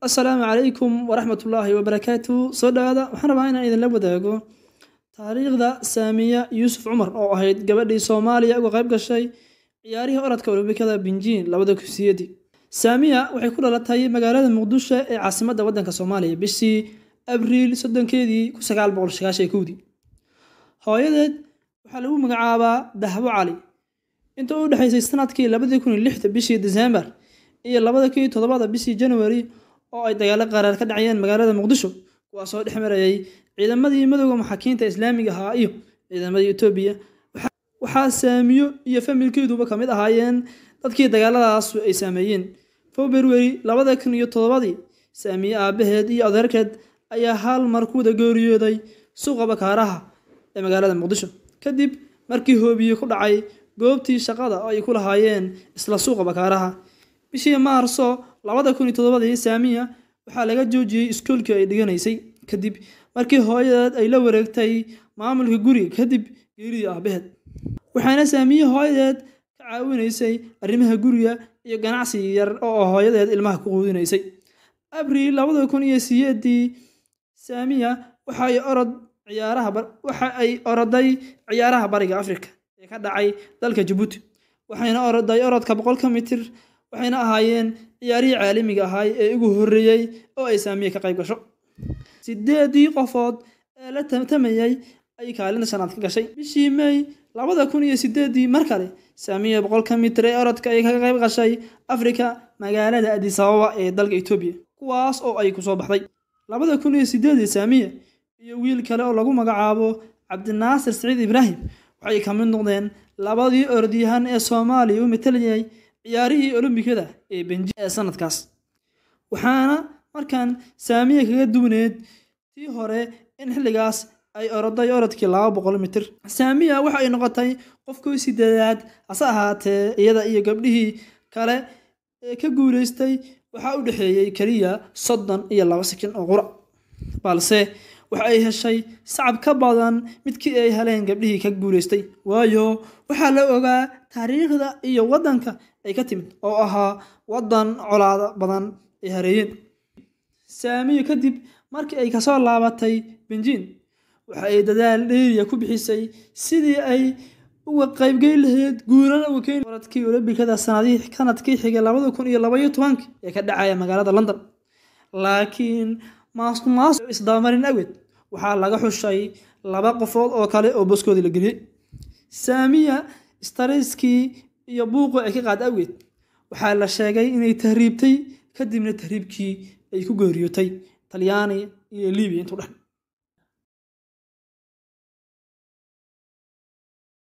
asalaamu calaykum waraxmatullaahi wabarakaatu soo dhawaada waxaan rabaa inaan idinla wadaago taariikhda saamiya yuusuf cumar oo ahayd gabadhii soomaaliya uga qayb gashay ciyaarihii oradka olombikada binjiin labada kursiyadii saamiya waxay ku dhalatay magaalada muqdisho ee caasimadda waddanka soomaaliya bishii abriil soddonkeedii kuaaqoqohaaakowdii hooyadeed waxaa lagu magacaabaa dahbo cali inta u dhexaysay sanadkii labadii kun lixda bishii disembar iyo labada kii bishii januari oo ay dagaalo qaraar ka dhacayeen magaalada muqdisho kuwaasoo dhex marayay ciidamadii madowga maxaakiinta islaamiga ahaa iyo ciidamadii etoobiya waxaa saamiyo iyo familkeeduba ka mid ahaayeen dadkii dagaaladaas ay saameeyeen februari labada kun iyo toddobadii saamiye aabaheed iyo adeerkeed ayaa hal mar kuwada geeriyooday suuqa bakaaraha ee magaalada muqdisho kadib markii hoobiye ku dhacay goobtii shaqada oo ay ku lahaayeen isla suuqa bakaaraha bishii maarso labada kun iyo toddobadii saamiya waxaa laga joojiyey iskoolkii ay dhiganaysay kadib markii hooyadeed ay la wareegtay maamulka guriga kadib geeridii aabaheed waxaana saamiye hooyadeed ka caawinaysay arrimaha guriga iyo ganacsi yar oo hooyadeed ilmaha ku quudinaysay abril labada kun iyo siyeedii saamiya waxa ay orod ciyaarahawaxa ay oroday ciyaaraha bariga afrika ee ka dhacay dalka jabuuti waxayna oroday orodka boqolka mitir waxayna ahaayeen ciyaarihii caalamiga ahaay ee ugu horreeyey oo ay saamiya ka qayb gasho sideedii qofood ee la tartamayay ay kaalinta shanaad ka gashay bishii may labada kun iyo sideedii mar kale saamiya boqolka mitir ee orodka ay kaga qayb gashay afrika magaalada adisababa ee dalka etoobiya kuwaas oo ay kusoo baxday labada kun iyo sideedii saamiya iyo wiil kale oo lagu magacaabo cabdinaasir siciid ibraahim waxay ka mid noqdeen labadii orodyahan ee soomaaliya u matalayay ciyaarihii olombikada ee benji ee sanadkaas waxaana markaan saamiya kaga duwneed tii hore in xilligaas ay oroday orodkii laba boqol mitir saamiya waxa ay noqotay qofkii sideedaad hase ahaatee iyada iyo gabdhihii kale ee ka guulaystay waxaa u dhexeeyey keliya soddon iyo laba sikin oo qura balse waxa ay heshay sacab ka badan midkii ay heleen gabdhihii ka guulaystay waayo waxaa la ogaa taariikhda iyo waddanka ay ka timid oo ahaa waddan colaada badan ay hareeyeen saamiyo kadib markii ay kasoo laabatay benjiin waxa ay dadaal dheeriya ku bixisay sidii ay uga qaybgeyn lahayd guulana uga keeni waradkii olobikada sanadkii xigay labada kun iyo labaiyo tobankii ee ka dhacaya magaalada london laakiin maasumaas isdabamarin awgeed waxaa laga xushay laba qofood oo kale oo boskoodii la geliyey saamiya istariiskii iyo buuqu ay ka qaad awgeed waxaa la sheegay inay tahriibtay kadibna tahriibkii ay ku geeriyootay talyaani iyo liibiya intuu dheh